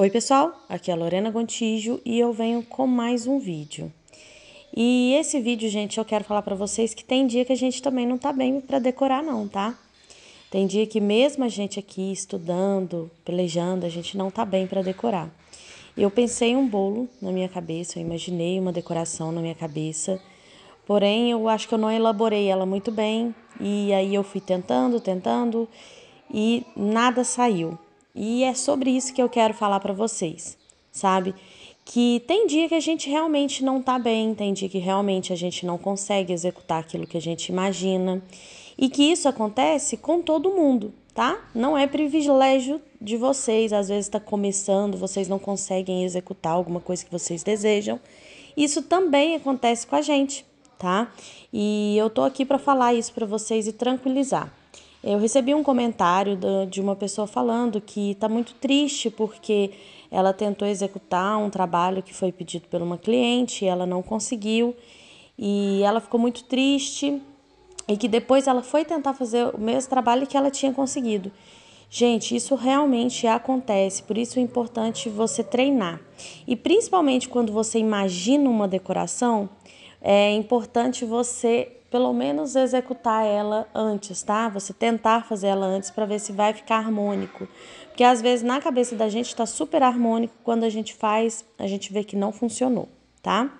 Oi pessoal, aqui é a Lorena Gontijo e eu venho com mais um vídeo. E esse vídeo, gente, eu quero falar para vocês que tem dia que a gente também não tá bem para decorar não, tá? Tem dia que mesmo a gente aqui estudando, pelejando, a gente não tá bem para decorar. Eu pensei um bolo na minha cabeça, eu imaginei uma decoração na minha cabeça, porém eu acho que eu não elaborei ela muito bem e aí eu fui tentando, tentando e nada saiu. E é sobre isso que eu quero falar para vocês, sabe? Que tem dia que a gente realmente não tá bem, tem dia que realmente a gente não consegue executar aquilo que a gente imagina. E que isso acontece com todo mundo, tá? Não é privilégio de vocês, às vezes está começando, vocês não conseguem executar alguma coisa que vocês desejam. Isso também acontece com a gente, tá? E eu tô aqui para falar isso para vocês e tranquilizar. Eu recebi um comentário de uma pessoa falando que está muito triste porque ela tentou executar um trabalho que foi pedido por uma cliente, ela não conseguiu e ela ficou muito triste e que depois ela foi tentar fazer o mesmo trabalho que ela tinha conseguido. Gente, isso realmente acontece, por isso é importante você treinar. E principalmente quando você imagina uma decoração, é importante você pelo menos executar ela antes, tá? Você tentar fazer ela antes para ver se vai ficar harmônico. Porque às vezes na cabeça da gente está super harmônico, quando a gente faz, a gente vê que não funcionou, tá?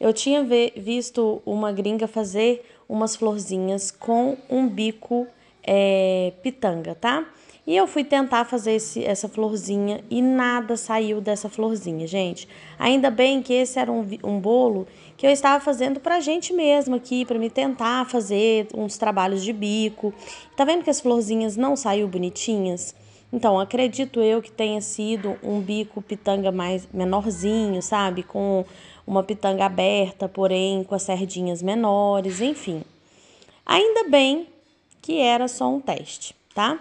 Eu tinha visto uma gringa fazer umas florzinhas com um bico é, pitanga, tá? E eu fui tentar fazer esse, essa florzinha e nada saiu dessa florzinha, gente. Ainda bem que esse era um, um bolo que eu estava fazendo pra gente mesma aqui, pra me tentar fazer uns trabalhos de bico. Tá vendo que as florzinhas não saiu bonitinhas? Então, acredito eu que tenha sido um bico pitanga mais menorzinho, sabe? Com uma pitanga aberta, porém com as sardinhas menores, enfim. Ainda bem que era só um teste tá?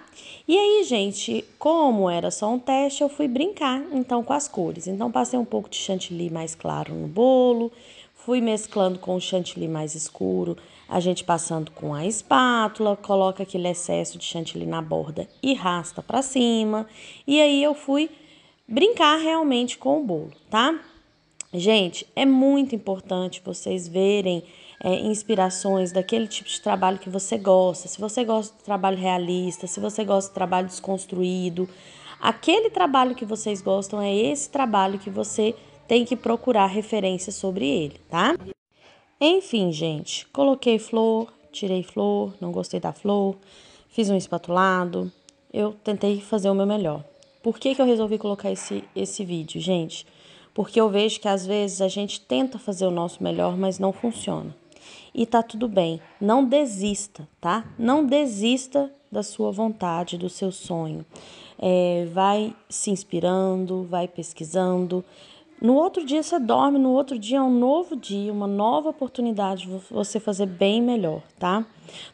E aí, gente, como era só um teste, eu fui brincar então com as cores. Então passei um pouco de chantilly mais claro no bolo, fui mesclando com o chantilly mais escuro, a gente passando com a espátula, coloca aquele excesso de chantilly na borda e rasta para cima. E aí eu fui brincar realmente com o bolo, tá? Gente, é muito importante vocês verem é, inspirações daquele tipo de trabalho que você gosta, se você gosta de trabalho realista, se você gosta de trabalho desconstruído. Aquele trabalho que vocês gostam é esse trabalho que você tem que procurar referência sobre ele, tá? Enfim, gente, coloquei flor, tirei flor, não gostei da flor, fiz um espatulado, eu tentei fazer o meu melhor. Por que, que eu resolvi colocar esse, esse vídeo, gente? Porque eu vejo que às vezes a gente tenta fazer o nosso melhor, mas não funciona e tá tudo bem. Não desista, tá? Não desista da sua vontade, do seu sonho. É, vai se inspirando, vai pesquisando. No outro dia você dorme, no outro dia é um novo dia, uma nova oportunidade de você fazer bem melhor, tá?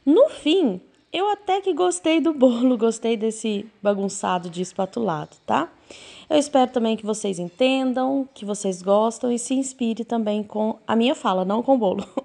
No fim, eu até que gostei do bolo, gostei desse bagunçado de espatulado, tá? Eu espero também que vocês entendam, que vocês gostam e se inspire também com a minha fala, não com o bolo.